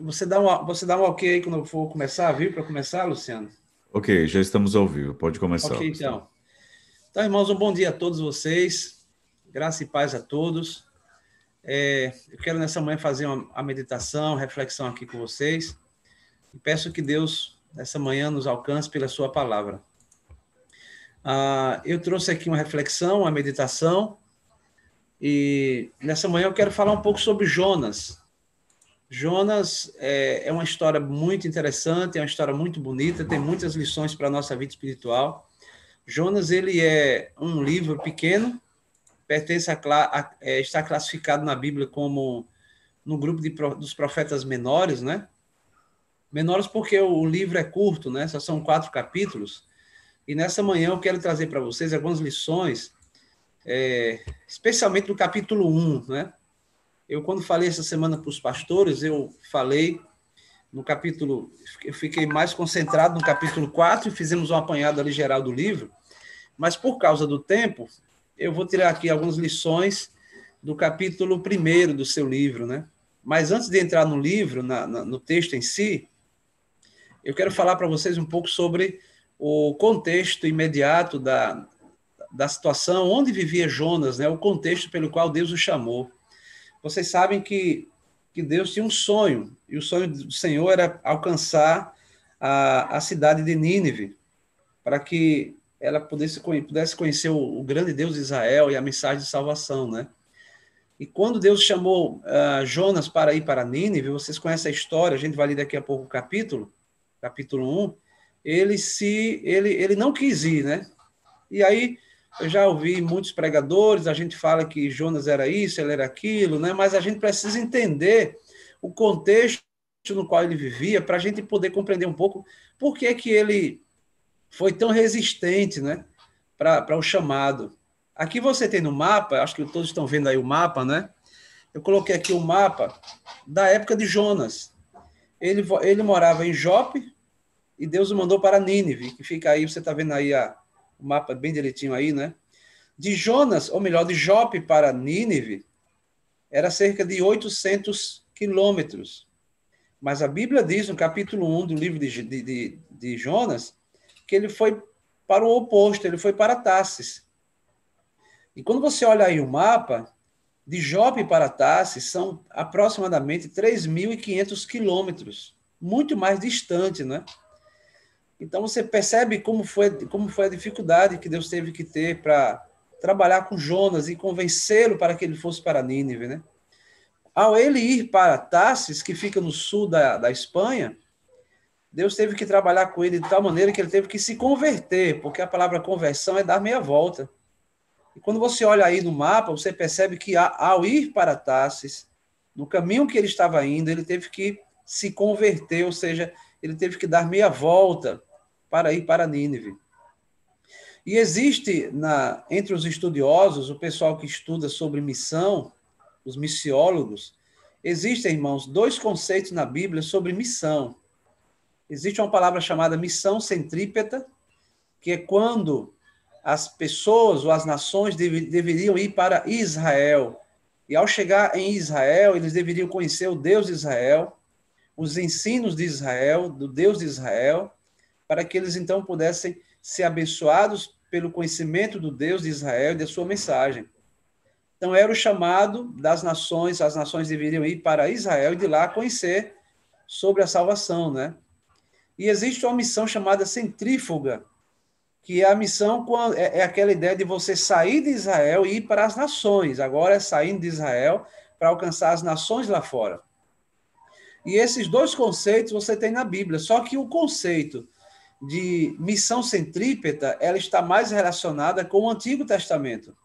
Você dá um, você dá um ok aí quando eu for começar, viu? Para começar, Luciano. Ok, já estamos ao vivo. Pode começar. Ok, Luciano. então. Então, irmãos, um bom dia a todos vocês. Graça e paz a todos. É, eu quero nessa manhã fazer uma, meditação, reflexão aqui com vocês. E peço que Deus, nessa manhã, nos alcance pela sua palavra. Ah, eu trouxe aqui uma reflexão, uma meditação. E nessa manhã eu quero falar um pouco sobre Jonas. Jonas é, é uma história muito interessante, é uma história muito bonita, tem muitas lições para a nossa vida espiritual. Jonas ele é um livro pequeno, pertence a, a é, está classificado na Bíblia como no grupo de, dos profetas menores, né? Menores porque o livro é curto, né? Só são quatro capítulos. E nessa manhã eu quero trazer para vocês algumas lições, é, especialmente do capítulo 1, né? Eu, quando falei essa semana para os pastores, eu falei no capítulo, eu fiquei mais concentrado no capítulo 4 e fizemos um apanhado ali geral do livro, mas por causa do tempo, eu vou tirar aqui algumas lições do capítulo 1 do seu livro, né? Mas antes de entrar no livro, na, na, no texto em si, eu quero falar para vocês um pouco sobre o contexto imediato da, da situação onde vivia Jonas, né? o contexto pelo qual Deus o chamou. Vocês sabem que, que Deus tinha um sonho, e o sonho do Senhor era alcançar a, a cidade de Nínive, para que ela pudesse, pudesse conhecer o, o, grande Deus de Israel e a mensagem de salvação, né? E quando Deus chamou uh, Jonas para ir para Nínive, vocês conhecem a história, a gente vai ler daqui a pouco o capítulo, capítulo 1, ele se ele ele não quis ir, né? E aí eu já ouvi muitos pregadores, a gente fala que Jonas era isso, ele era aquilo, né? mas a gente precisa entender o contexto no qual ele vivia para a gente poder compreender um pouco por que, que ele foi tão resistente né? para o chamado. Aqui você tem no mapa, acho que todos estão vendo aí o mapa, né? Eu coloquei aqui o mapa da época de Jonas. Ele, ele morava em Jope e Deus o mandou para Nínive, que fica aí, você está vendo aí a, o mapa bem direitinho aí, né? De Jonas, ou melhor, de Jope para Nínive, era cerca de 800 quilômetros. Mas a Bíblia diz, no capítulo 1 do livro de, de, de Jonas, que ele foi para o oposto, ele foi para Tarsis. E quando você olha aí o mapa, de Jope para Tarsis são aproximadamente 3.500 quilômetros, muito mais distante, né? Então você percebe como foi, como foi a dificuldade que Deus teve que ter para trabalhar com Jonas e convencê-lo para que ele fosse para Nínive, né? Ao ele ir para Tarsis, que fica no sul da, da Espanha, Deus teve que trabalhar com ele de tal maneira que ele teve que se converter, porque a palavra conversão é dar meia volta. E quando você olha aí no mapa, você percebe que ao ir para Tarsis, no caminho que ele estava indo, ele teve que se converter, ou seja, ele teve que dar meia volta para ir para Nínive. E existe na, entre os estudiosos, o pessoal que estuda sobre missão, os missiólogos, existem, irmãos, dois conceitos na Bíblia sobre missão. Existe uma palavra chamada missão centrípeta, que é quando as pessoas ou as nações deveriam ir para Israel. E ao chegar em Israel, eles deveriam conhecer o Deus de Israel, os ensinos de Israel, do Deus de Israel, para que eles então pudessem ser abençoados pelo conhecimento do Deus de Israel e da sua mensagem. Então era o chamado das nações, as nações deveriam ir para Israel e de lá conhecer sobre a salvação, né? E existe uma missão chamada centrífuga, que é a missão é, é aquela ideia de você sair de Israel e ir para as nações. Agora é saindo de Israel para alcançar as nações lá fora. E esses dois conceitos você tem na Bíblia, só que o conceito de missão centrípeta, ela está mais relacionada com o Antigo Testamento.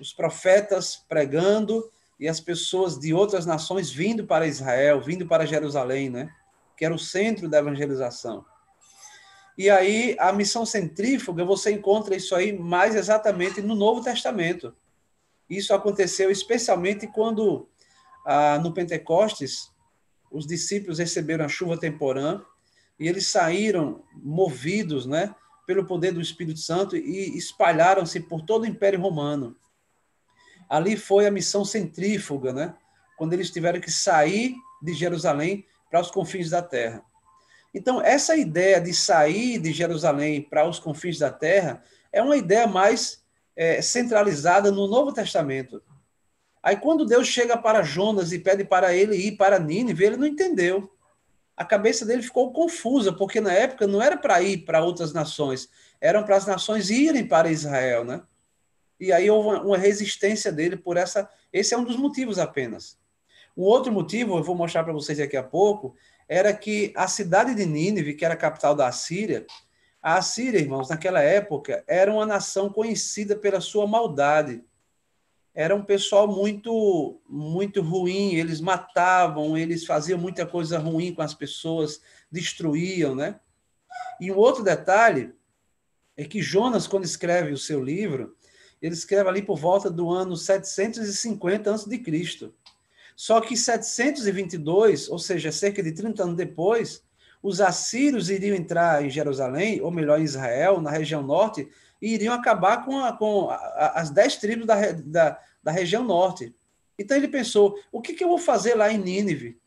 Os profetas pregando e as pessoas de outras nações vindo para Israel, vindo para Jerusalém, né? Que era o centro da evangelização. E aí, a missão centrífuga, você encontra isso aí mais exatamente no Novo Testamento. Isso aconteceu especialmente quando, ah, no Pentecostes, os discípulos receberam a chuva temporã e eles saíram movidos, né, pelo poder do Espírito Santo e espalharam-se por todo o Império Romano. Ali foi a missão centrífuga, né, quando eles tiveram que sair de Jerusalém para os confins da terra. Então, essa ideia de sair de Jerusalém para os confins da terra é uma ideia mais é, centralizada no Novo Testamento. Aí, quando Deus chega para Jonas e pede para ele ir para Nínive, ele não entendeu a cabeça dele ficou confusa, porque na época não era para ir para outras nações, eram para as nações irem para Israel, né? E aí houve uma resistência dele por essa. Esse é um dos motivos apenas. Um outro motivo, eu vou mostrar para vocês daqui a pouco, era que a cidade de Nínive, que era a capital da Síria, a Síria, irmãos, naquela época, era uma nação conhecida pela sua maldade era um pessoal muito muito ruim, eles matavam, eles faziam muita coisa ruim com as pessoas, destruíam, né? E um outro detalhe é que Jonas, quando escreve o seu livro, ele escreve ali por volta do ano 750 a.C. Só que 722, ou seja, cerca de 30 anos depois, os assírios iriam entrar em Jerusalém, ou melhor, em Israel, na região norte, e iriam acabar com, a, com a, as dez tribos da, da, da, região norte. Então ele pensou: o que, que, eu vou fazer lá em Nínive?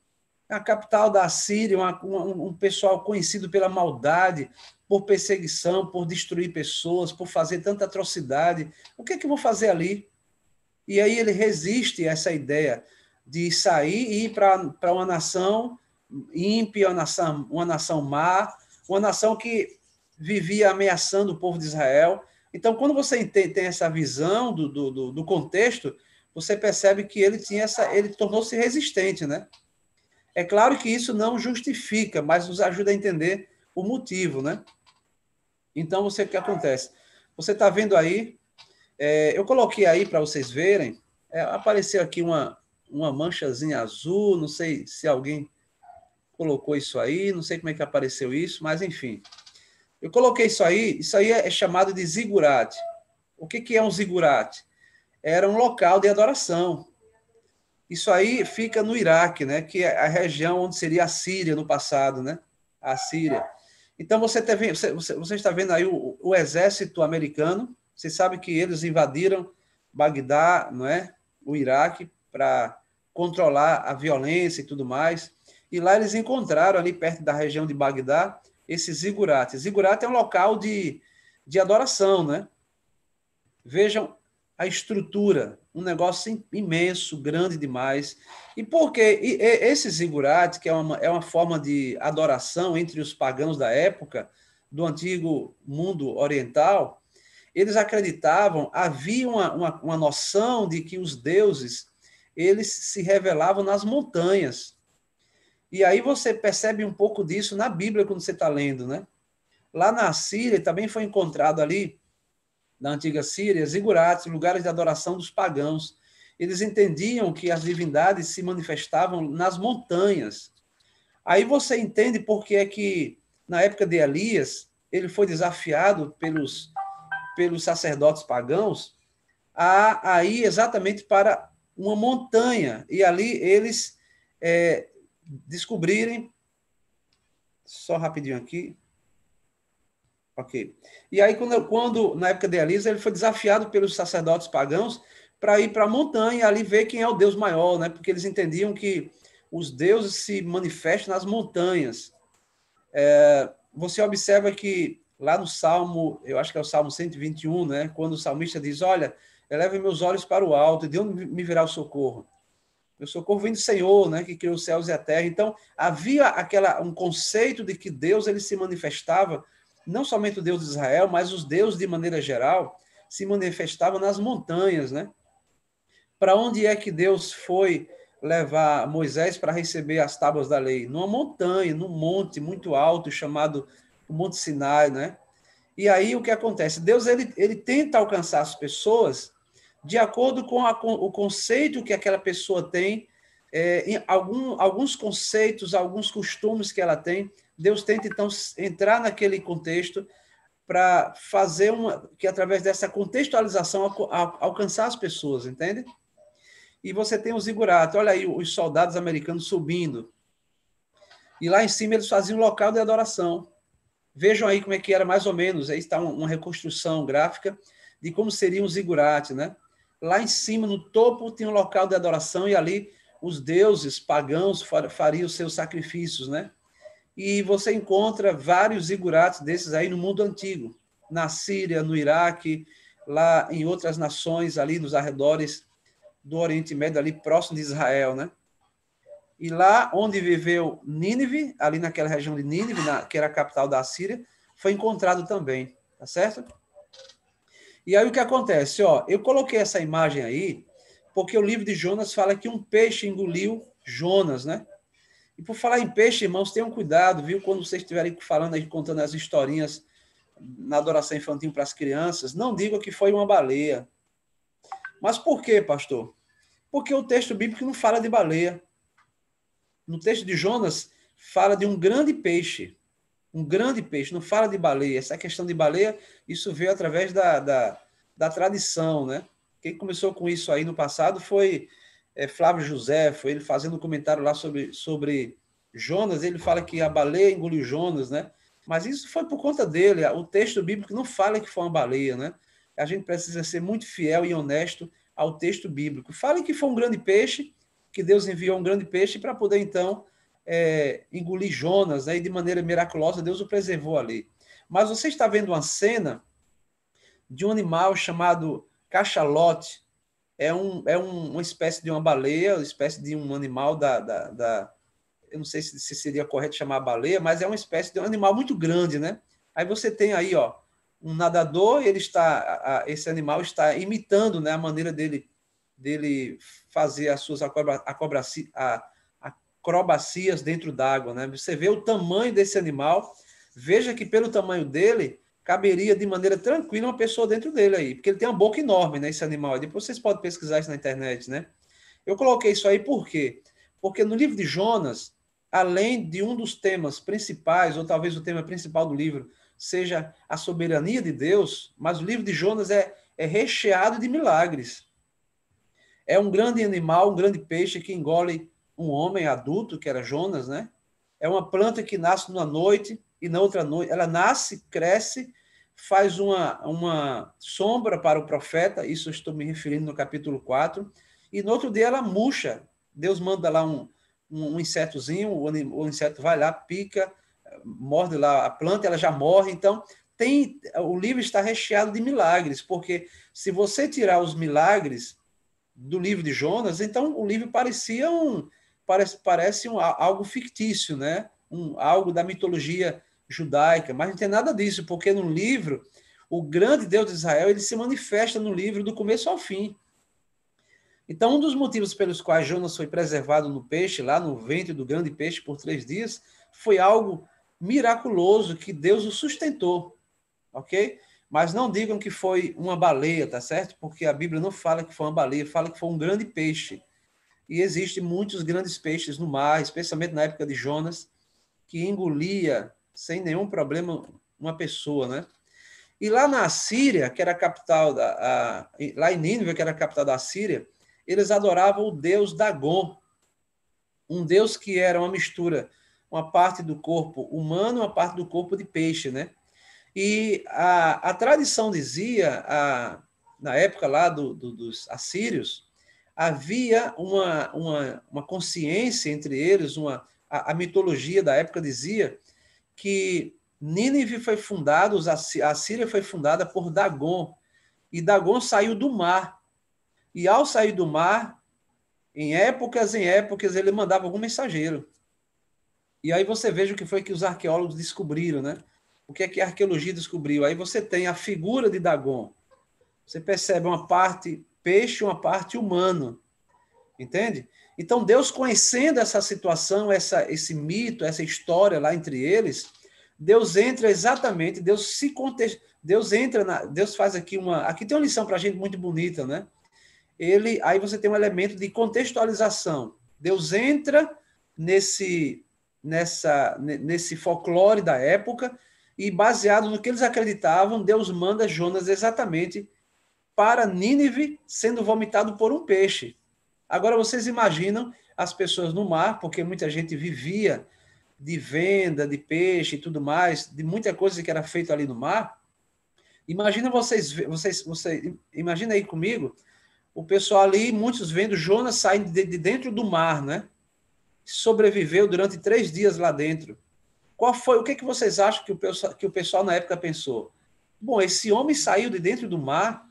A capital da Síria, uma, um pessoal conhecido pela maldade, por perseguição, por destruir pessoas, por fazer tanta atrocidade. O que, é que eu vou fazer ali? E aí ele resiste a essa ideia de sair e ir para uma nação ímpia, uma nação, uma nação má, uma nação que vivia ameaçando o povo de Israel. Então, quando você tem, tem essa visão do, do, do, contexto, você percebe que ele tinha essa, ele tornou-se resistente, né? É claro que isso não justifica, mas nos ajuda a entender o motivo, né? Então, você o que acontece? Você está vendo aí? É, eu coloquei aí para vocês verem. É, apareceu aqui uma, uma manchazinha azul. Não sei se alguém colocou isso aí. Não sei como é que apareceu isso, mas enfim. Eu coloquei isso aí, isso aí é chamado de zigurate. O que, que é um zigurate? Era um local de adoração. Isso aí fica no Iraque, né? que é a região onde seria a Síria no passado, né? a Síria. Então, você, teve, tá você, você está vendo aí o, o exército americano, você sabe que eles invadiram Bagdá, não é? o Iraque, para controlar a violência e tudo mais. E lá eles encontraram, ali perto da região de Bagdá, esse zigurate. Zigurate é um local de, de adoração, né? Vejam a estrutura, um negócio imenso, grande demais. E por quê? E, esse zigurate, que é uma, é uma forma de adoração entre os pagãos da época, do antigo mundo oriental, eles acreditavam, havia uma, uma, uma noção de que os deuses, eles se revelavam nas montanhas, e aí você percebe um pouco disso na Bíblia quando você está lendo, né? Lá na Síria também foi encontrado ali, na antiga Síria, zigurates, lugares de adoração dos pagãos. Eles entendiam que as divindades se manifestavam nas montanhas. Aí você entende por que é que, na época de Elias, ele foi desafiado pelos, pelos sacerdotes pagãos a, aí ir exatamente para uma montanha. E ali eles é, descobrirem. Só rapidinho aqui. Ok. E aí, quando, quando na época de Elisa, ele foi desafiado pelos sacerdotes pagãos para ir para a montanha e ali ver quem é o Deus maior, né? Porque eles entendiam que os deuses se manifestam nas montanhas. É, você observa que lá no Salmo, eu acho que é o Salmo 121, né? Quando o salmista diz: Olha, eleve meus olhos para o alto, e de onde me virá o socorro? Eu socorro vem do Senhor, né, que criou os céus e a terra. Então, havia aquela um conceito de que Deus ele se manifestava, não somente o Deus de Israel, mas os deuses de maneira geral se manifestavam nas montanhas, né? Para onde é que Deus foi levar Moisés para receber as tábuas da lei? Numa montanha, num monte muito alto chamado o Monte Sinai, né? E aí o que acontece? Deus ele, ele tenta alcançar as pessoas de acordo com, a, o conceito que aquela pessoa tem, é, algum, alguns conceitos, alguns costumes que ela tem. Deus tenta, então, entrar naquele contexto para fazer uma. que através dessa contextualização alcançar as pessoas, entende? E você tem os zigurato, olha aí os soldados americanos subindo. E lá em cima eles faziam um local de adoração. Vejam aí como é que era mais ou menos. Aí está uma reconstrução gráfica de como seria um zigurate, né? Lá em cima, no topo, tinha um local de adoração e ali os deuses pagãos fariam os seus sacrifícios, né? E você encontra vários igurates desses aí no mundo antigo, na Síria, no Iraque, lá em outras nações ali nos arredores do Oriente Médio, ali próximo de Israel, né? E lá onde viveu Nínive, ali naquela região de Nínive, na, que era a capital da Síria, foi encontrado também, tá certo? E aí o que acontece? Ó, eu coloquei essa imagem aí porque o livro de Jonas fala que um peixe engoliu Jonas, né? E por falar em peixe, irmãos, tenham cuidado, viu? Quando vocês estiverem falando aí, contando as historinhas na adoração infantil para as crianças, não digam que foi uma baleia. Mas por quê, pastor? Porque o texto bíblico não fala de baleia. No texto de Jonas, fala de um grande peixe um grande peixe, não fala de baleia. Essa questão de baleia, isso veio através da, da, da tradição, né? Quem começou com isso aí no passado foi é, Flávio José, foi ele fazendo um comentário lá sobre, sobre Jonas, ele fala que a baleia engoliu Jonas, né? Mas isso foi por conta dele. O texto bíblico não fala que foi uma baleia, né? A gente precisa ser muito fiel e honesto ao texto bíblico. Fala que foi um grande peixe, que Deus enviou um grande peixe para poder então é, engolir Jonas, né? e de maneira miraculosa Deus o preservou ali. Mas você está vendo uma cena de um animal chamado cachalote, é, um, é um, uma espécie de uma baleia, uma espécie de um animal da, da, da eu não sei se, se, seria correto chamar baleia, mas é uma espécie de um animal muito grande, né? Aí você tem aí, ó, um nadador, ele está, a, esse animal está imitando, né, a maneira dele, dele fazer as suas acobra, acobra, a, acrobacias dentro d'água, né? Você vê o tamanho desse animal, veja que pelo tamanho dele, caberia de maneira tranquila uma pessoa dentro dele aí, porque ele tem uma boca enorme, né, esse animal. Depois vocês podem pesquisar isso na internet, né? Eu coloquei isso aí por quê? Porque no livro de Jonas, além de um dos temas principais, ou talvez o tema principal do livro, seja a soberania de Deus, mas o livro de Jonas é, é recheado de milagres. É um grande animal, um grande peixe que engole um homem adulto, que era Jonas, né? É uma planta que nasce numa noite e na outra noite. Ela nasce, cresce, faz uma, uma sombra para o profeta, isso estou me referindo no capítulo 4, e no outro dia ela murcha. Deus manda lá um, um insetozinho, o inseto vai lá, pica, morde lá a planta, ela já morre. Então, tem o livro está recheado de milagres, porque se você tirar os milagres do livro de Jonas, então o livro parecia um, parece, parece um, algo fictício, né? Um, algo da mitologia judaica, mas não tem nada disso, porque no livro, o grande Deus de Israel, ele se manifesta no livro do começo ao fim. Então, um dos motivos pelos quais Jonas foi preservado no peixe, lá no ventre do grande peixe, por três dias, foi algo miraculoso que Deus o sustentou, ok? Mas não digam que foi uma baleia, tá certo? Porque a Bíblia não fala que foi uma baleia, fala que foi um grande peixe e existem muitos grandes peixes no mar, especialmente na época de Jonas, que engolia sem nenhum problema uma pessoa, né? E lá na Síria, que era a capital da a, lá em Nínive, que era a capital da Síria, eles adoravam o deus Dagon, um deus que era uma mistura, uma parte do corpo humano, uma parte do corpo de peixe, né? E a, a tradição dizia, a, na época lá do, do, dos assírios, havia uma, uma, uma consciência entre eles, uma, a, a, mitologia da época dizia que Nínive foi fundada, a Síria foi fundada por Dagon, e Dagon saiu do mar. E ao sair do mar, em épocas em épocas, ele mandava algum mensageiro. E aí você veja o que foi que os arqueólogos descobriram, né? O que é que a arqueologia descobriu? Aí você tem a figura de Dagon. Você percebe uma parte peixe uma parte humana. Entende? Então, Deus, conhecendo essa situação, essa, esse mito, essa história lá entre eles, Deus entra exatamente, Deus se Deus entra na, Deus faz aqui uma, aqui tem uma lição para a gente muito bonita, né? Ele, aí você tem um elemento de contextualização. Deus entra nesse nessa nesse folclore da época e baseado no que eles acreditavam, Deus manda Jonas exatamente para Nínive sendo vomitado por um peixe. Agora vocês imaginam as pessoas no mar, porque muita gente vivia de venda de peixe e tudo mais, de muita coisa que era feita ali no mar. Imagina vocês, vocês, vocês, imagina aí comigo, o pessoal ali, muitos vendo Jonas saindo de, de dentro do mar, né? Sobreviveu durante três dias lá dentro. Qual foi? O que, que vocês acham que o, pessoal, que o pessoal na época pensou? Bom, esse homem saiu de dentro do mar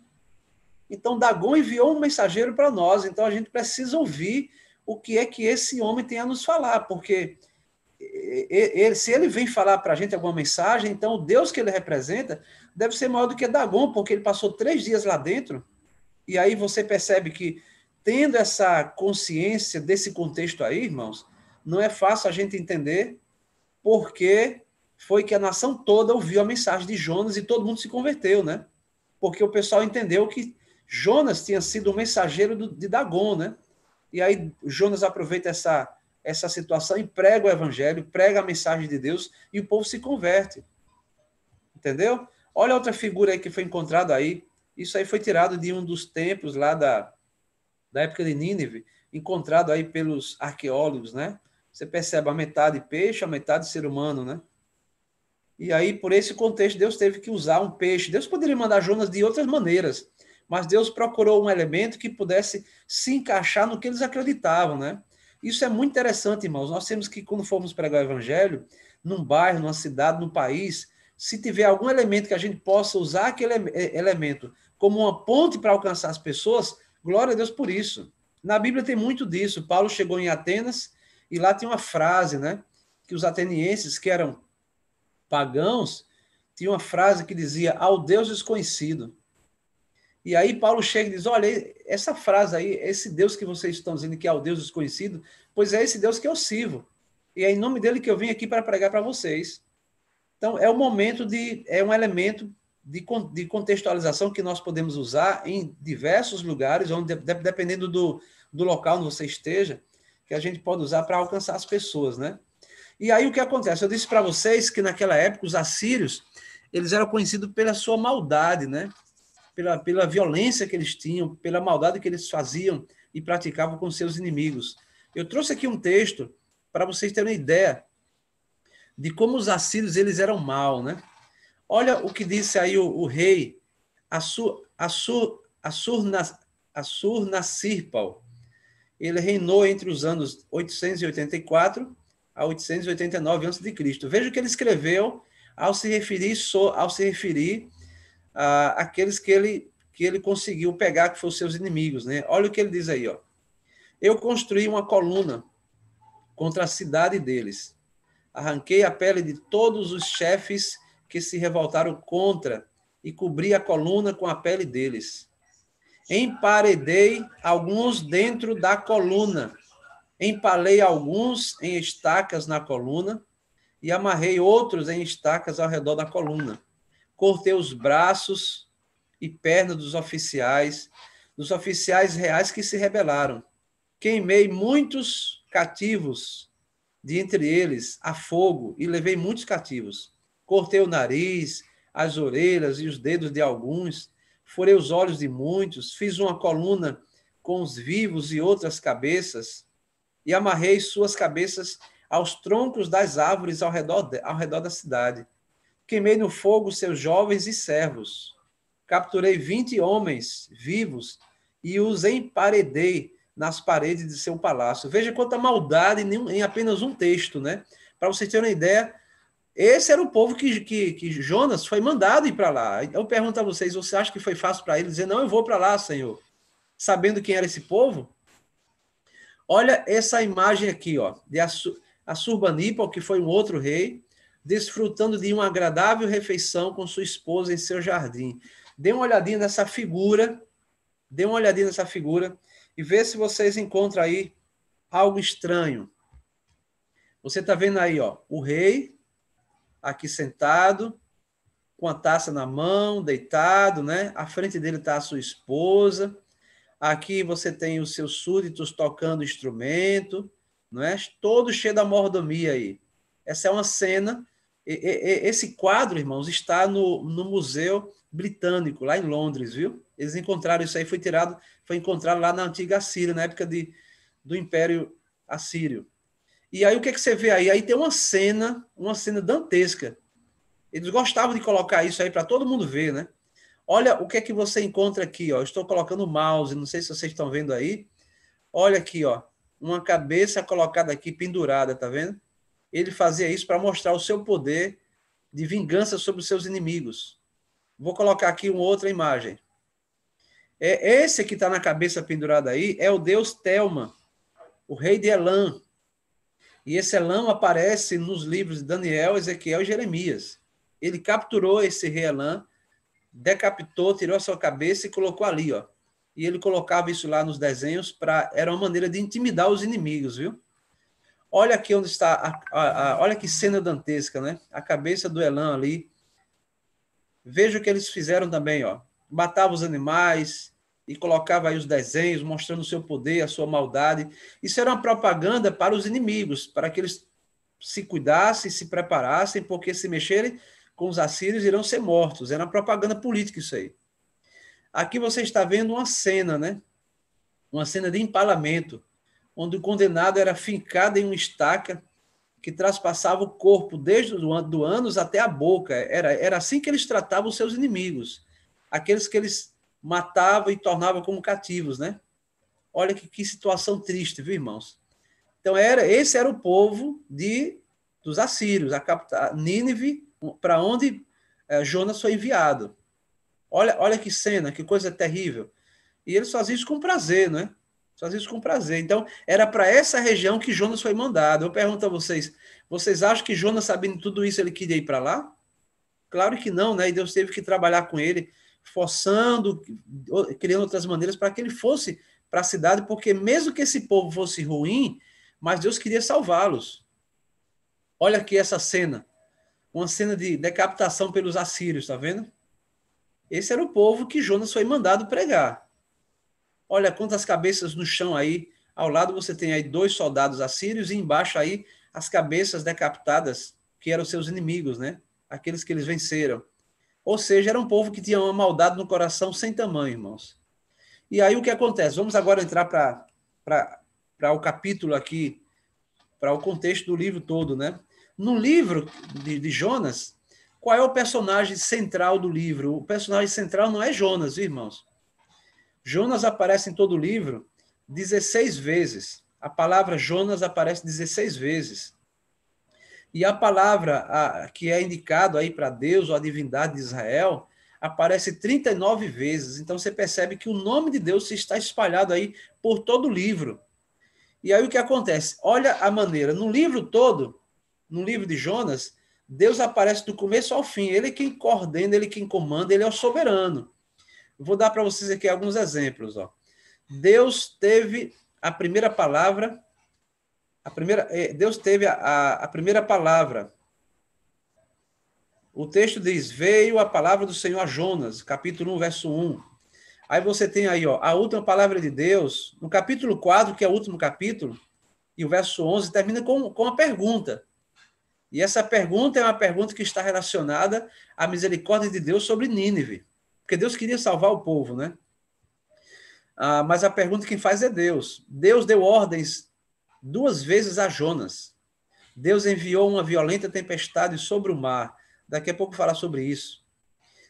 então, Dagon enviou um mensageiro para nós, então a gente precisa ouvir o que é que esse homem tem a nos falar, porque ele, se ele vem falar para a gente alguma mensagem, então o Deus que ele representa deve ser maior do que Dagon, porque ele passou três dias lá dentro, e aí você percebe que, tendo essa consciência desse contexto aí, irmãos, não é fácil a gente entender porque foi que a nação toda ouviu a mensagem de Jonas e todo mundo se converteu, né? Porque o pessoal entendeu que Jonas tinha sido o mensageiro de Dagon, né? E aí Jonas aproveita essa, essa situação e prega o evangelho, prega a mensagem de Deus e o povo se converte. Entendeu? Olha outra figura aí que foi encontrada aí. Isso aí foi tirado de um dos templos lá da, da época de Nínive, encontrado aí pelos arqueólogos, né? Você percebe a metade peixe, a metade ser humano, né? E aí, por esse contexto, Deus teve que usar um peixe. Deus poderia mandar Jonas de outras maneiras, mas Deus procurou um elemento que pudesse se encaixar no que eles acreditavam, né? Isso é muito interessante, irmãos. Nós temos que, quando formos pregar o evangelho, num bairro, numa cidade, num país, se tiver algum elemento que a gente possa usar aquele é, elemento como uma ponte para alcançar as pessoas, glória a Deus por isso. Na Bíblia tem muito disso. Paulo chegou em Atenas e lá tem uma frase, né? Que os atenienses, que eram pagãos, tinha uma frase que dizia: Ao Deus desconhecido. E aí Paulo chega e diz: Olha, essa frase aí, esse Deus que vocês estão dizendo que é o Deus desconhecido, pois é esse Deus que eu sirvo. E é em nome dele que eu vim aqui para pregar para vocês. Então, é um momento de. É um elemento de, de contextualização que nós podemos usar em diversos lugares, onde, dependendo do, do local onde você esteja, que a gente pode usar para alcançar as pessoas, né? E aí o que acontece? Eu disse para vocês que naquela época os assírios eles eram conhecidos pela sua maldade, né? pela, pela violência que eles tinham, pela maldade que eles faziam e praticavam com seus inimigos. Eu trouxe aqui um texto para vocês terem uma ideia de como os assírios eles eram mal, né? Olha o que disse aí o, o rei Assur, Assur, Assur, Assur Nassirpal. Ele reinou entre os anos 884 a 889 a.C. Veja o que ele escreveu ao se referir, ao se referir ah, aqueles que ele, que ele conseguiu pegar, que foram seus inimigos. Né? Olha o que ele diz aí. Ó. Eu construí uma coluna contra a cidade deles. Arranquei a pele de todos os chefes que se revoltaram contra e cobri a coluna com a pele deles. Emparedei alguns dentro da coluna, empalei alguns em estacas na coluna e amarrei outros em estacas ao redor da coluna cortei os braços e pernas dos oficiais, dos oficiais reais que se rebelaram. Queimei muitos cativos de entre eles a fogo e levei muitos cativos. Cortei o nariz, as orelhas e os dedos de alguns, furei os olhos de muitos, fiz uma coluna com os vivos e outras cabeças, e amarrei suas cabeças aos troncos das árvores ao redor, de, ao redor da cidade Queimei no fogo seus jovens e servos. Capturei vinte homens vivos e os emparedei nas paredes de seu palácio. Veja quanta maldade em apenas um texto, né? Para vocês terem uma ideia, esse era o povo que, que, que Jonas foi mandado ir para lá. Então, Eu pergunto a vocês, você acha que foi fácil para ele dizer, não, eu vou para lá, Senhor? Sabendo quem era esse povo? Olha essa imagem aqui, ó, de Assurbanipal, que foi um outro rei, desfrutando de uma agradável refeição com sua esposa em seu jardim. Dê uma olhadinha nessa figura, dê uma olhadinha nessa figura e vê se vocês encontram aí algo estranho. Você está vendo aí, ó, o rei aqui sentado, com a taça na mão, deitado, né? À frente dele está a sua esposa. Aqui você tem os seus súditos tocando instrumento, não é? Todo cheio da mordomia aí. Essa é uma cena esse quadro, irmãos, está no, no Museu Britânico, lá em Londres, viu? Eles encontraram isso aí, foi tirado, foi encontrado lá na antiga Síria, na época de, do Império Assírio. E aí o que, é que você vê aí? Aí tem uma cena, uma cena dantesca. Eles gostavam de colocar isso aí para todo mundo ver, né? Olha o que é que você encontra aqui, ó. estou colocando o mouse, não sei se vocês estão vendo aí. Olha aqui, ó. Uma cabeça colocada aqui pendurada, tá vendo? ele fazia isso para mostrar o seu poder de vingança sobre os seus inimigos. Vou colocar aqui uma outra imagem. É, é esse que está na cabeça pendurado aí é o deus Telma, o rei de Elã. E esse Elã aparece nos livros de Daniel, Ezequiel e Jeremias. Ele capturou esse rei Elã, decapitou, tirou a sua cabeça e colocou ali, ó. E ele colocava isso lá nos desenhos para era uma maneira de intimidar os inimigos, viu? Olha aqui onde está, a, a, a, olha que cena dantesca, né? A cabeça do Elã ali. Veja o que eles fizeram também, ó. Matava os animais e colocava aí os desenhos mostrando o seu poder, a sua maldade. Isso era uma propaganda para os inimigos, para que eles se cuidassem, se preparassem, porque se mexerem com os assírios irão ser mortos. Era uma propaganda política isso aí. Aqui você está vendo uma cena, né? Uma cena de empalamento onde o condenado era fincado em uma estaca que traspassava o corpo desde o ânus até a boca. Era, era assim que eles tratavam os seus inimigos, aqueles que eles matavam e tornavam como cativos, né? Olha que, que situação triste, viu, irmãos? Então, era, esse era o povo de dos assírios, a capital Nínive, para onde é, Jonas foi enviado. Olha, olha que cena, que coisa terrível. E eles faziam isso com prazer, né? Fazia isso com prazer. Então, era para essa região que Jonas foi mandado. Eu pergunto a vocês: vocês acham que Jonas, sabendo tudo isso, ele queria ir para lá? Claro que não, né? E Deus teve que trabalhar com ele, forçando, criando outras maneiras para que ele fosse para a cidade, porque mesmo que esse povo fosse ruim, mas Deus queria salvá-los. Olha aqui essa cena, uma cena de decapitação pelos assírios, tá vendo? Esse era o povo que Jonas foi mandado pregar. Olha quantas cabeças no chão aí. Ao lado você tem aí dois soldados assírios e embaixo aí as cabeças decapitadas que eram seus inimigos, né? Aqueles que eles venceram. Ou seja, era um povo que tinha uma maldade no coração sem tamanho, irmãos. E aí o que acontece? Vamos agora entrar para o capítulo aqui, para o contexto do livro todo, né? No livro de, de Jonas, qual é o personagem central do livro? O personagem central não é Jonas, irmãos. Jonas aparece em todo o livro 16 vezes. A palavra Jonas aparece 16 vezes. E a palavra a, que é indicado aí para Deus ou a divindade de Israel aparece 39 vezes. Então você percebe que o nome de Deus se está espalhado aí por todo o livro. E aí o que acontece? Olha a maneira, no livro todo, no livro de Jonas, Deus aparece do começo ao fim. Ele é quem coordena, ele é quem comanda, ele é o soberano vou dar para vocês aqui alguns exemplos. Ó. Deus teve a primeira palavra, a primeira, é, Deus teve a, a, a primeira palavra. O texto diz: Veio a palavra do Senhor a Jonas, capítulo 1, verso 1. Aí você tem aí, ó, a última palavra de Deus, no capítulo 4, que é o último capítulo, e o verso 11 termina com, com uma pergunta. E essa pergunta é uma pergunta que está relacionada à misericórdia de Deus sobre Nínive. Porque Deus queria salvar o povo, né? Ah, mas a pergunta quem faz é Deus. Deus deu ordens duas vezes a Jonas. Deus enviou uma violenta tempestade sobre o mar. Daqui a pouco falar sobre isso.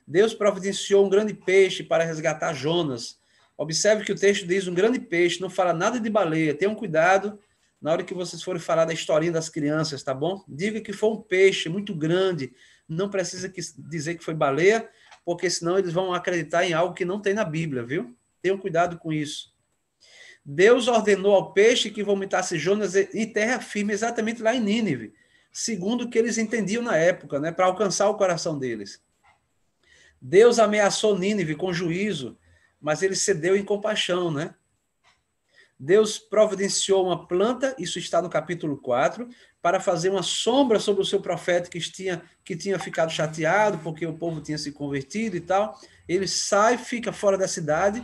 Deus providenciou um grande peixe para resgatar Jonas. Observe que o texto diz um grande peixe, não fala nada de baleia. Tenham cuidado na hora que vocês forem falar da historinha das crianças, tá bom? Diga que foi um peixe muito grande, não precisa que, dizer que foi baleia, porque senão eles vão acreditar em algo que não tem na Bíblia, viu? Tenham cuidado com isso. Deus ordenou ao peixe que vomitasse Jonas em terra firme, exatamente lá em Nínive, segundo o que eles entendiam na época, né, para alcançar o coração deles. Deus ameaçou Nínive com juízo, mas ele cedeu em compaixão, né? Deus providenciou uma planta, isso está no capítulo 4, para fazer uma sombra sobre o seu profeta que tinha, que tinha ficado chateado porque o povo tinha se convertido e tal. Ele sai, fica fora da cidade,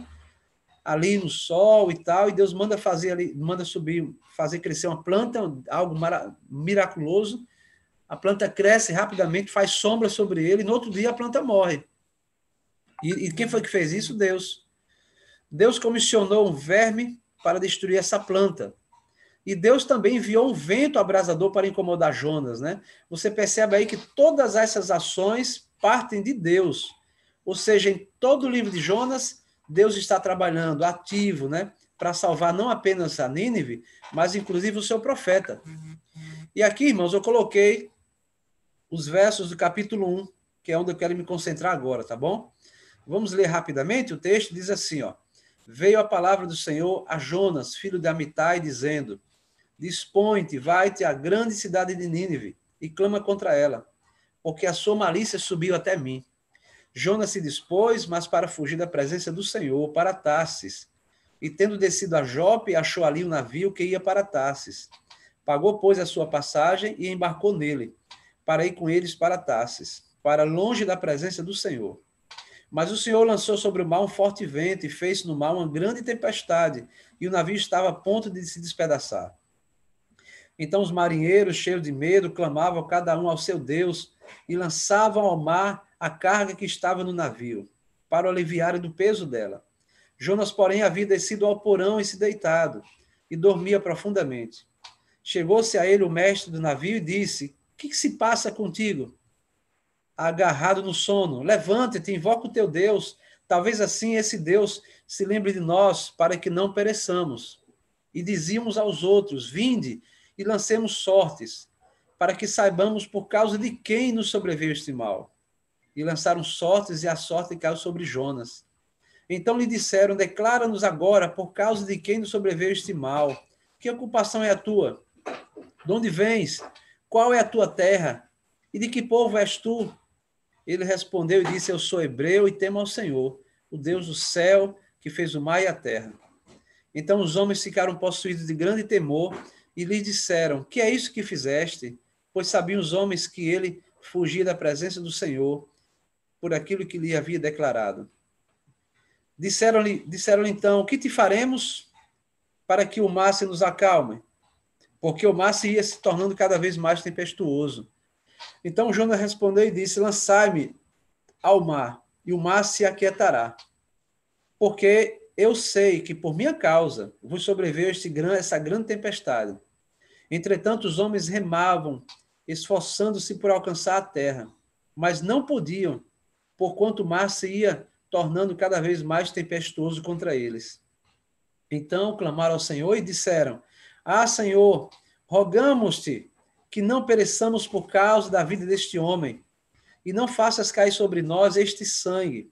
ali no sol e tal, e Deus manda fazer ali, manda subir, fazer crescer uma planta, algo miraculoso. A planta cresce rapidamente, faz sombra sobre ele, e no outro dia a planta morre. E, e quem foi que fez isso? Deus. Deus comissionou um verme para destruir essa planta. E Deus também enviou um vento abrasador para incomodar Jonas, né? Você percebe aí que todas essas ações partem de Deus. Ou seja, em todo o livro de Jonas, Deus está trabalhando ativo, né? Para salvar não apenas a Nínive, mas inclusive o seu profeta. E aqui, irmãos, eu coloquei os versos do capítulo 1, que é onde eu quero me concentrar agora, tá bom? Vamos ler rapidamente. O texto diz assim, ó veio a palavra do Senhor a Jonas, filho de Amitai, dizendo: Dispõe-te, vai-te à grande cidade de Nínive e clama contra ela, porque a sua malícia subiu até mim. Jonas se dispôs, mas para fugir da presença do Senhor, para Tarsis. E tendo descido a Jope, achou ali um navio que ia para Tarsis. Pagou, pois, a sua passagem e embarcou nele, para ir com eles para Tarsis, para longe da presença do Senhor. Mas o Senhor lançou sobre o mar um forte vento e fez no mar uma grande tempestade, e o navio estava a ponto de se despedaçar. Então os marinheiros, cheios de medo, clamavam cada um ao seu Deus e lançavam ao mar a carga que estava no navio, para o aliviar do peso dela. Jonas, porém, havia descido ao porão e se deitado, e dormia profundamente. Chegou-se a ele o mestre do navio e disse: O que, que se passa contigo? agarrado no sono. Levante-te, invoca o teu Deus. Talvez assim esse Deus se lembre de nós para que não pereçamos. E dizíamos aos outros: Vinde e lancemos sortes, para que saibamos por causa de quem nos sobreveio este mal. E lançaram sortes, e a sorte caiu sobre Jonas. Então lhe disseram: Declara-nos agora por causa de quem nos sobreveio este mal. Que ocupação é a tua? De onde vens? Qual é a tua terra? E de que povo és tu? Ele respondeu e disse: Eu sou hebreu e temo ao Senhor, o Deus do céu, que fez o mar e a terra. Então os homens ficaram possuídos de grande temor e lhe disseram: Que é isso que fizeste? Pois sabiam os homens que ele fugia da presença do Senhor por aquilo que lhe havia declarado. Disseram-lhe disseram então: O que te faremos para que o mar se nos acalme? Porque o mar se ia se tornando cada vez mais tempestuoso. Então Jonas respondeu e disse: Lançai-me ao mar, e o mar se aquietará. Porque eu sei que por minha causa vos sobreveio essa grande tempestade. Entretanto, os homens remavam, esforçando-se por alcançar a terra, mas não podiam, porquanto o mar se ia tornando cada vez mais tempestuoso contra eles. Então clamaram ao Senhor e disseram: Ah, Senhor, rogamos-te que não pereçamos por causa da vida deste homem, e não faças cair sobre nós este sangue,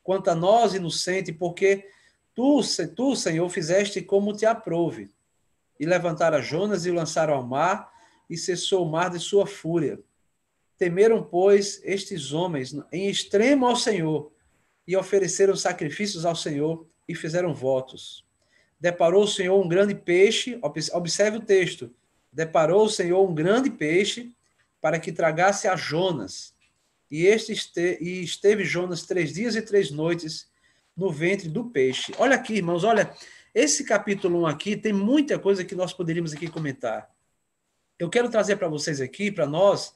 quanto a nós, inocente, porque tu, tu, Senhor, fizeste como te aprouve. E levantaram Jonas e o lançaram ao mar, e cessou o mar de sua fúria. Temeram, pois, estes homens em extremo ao Senhor, e ofereceram sacrifícios ao Senhor e fizeram votos. Deparou o Senhor um grande peixe, observe o texto, deparou o Senhor um grande peixe para que tragasse a Jonas. E, este e esteve Jonas três dias e três noites no ventre do peixe. Olha aqui, irmãos, olha, esse capítulo 1 aqui tem muita coisa que nós poderíamos aqui comentar. Eu quero trazer para vocês aqui, para nós,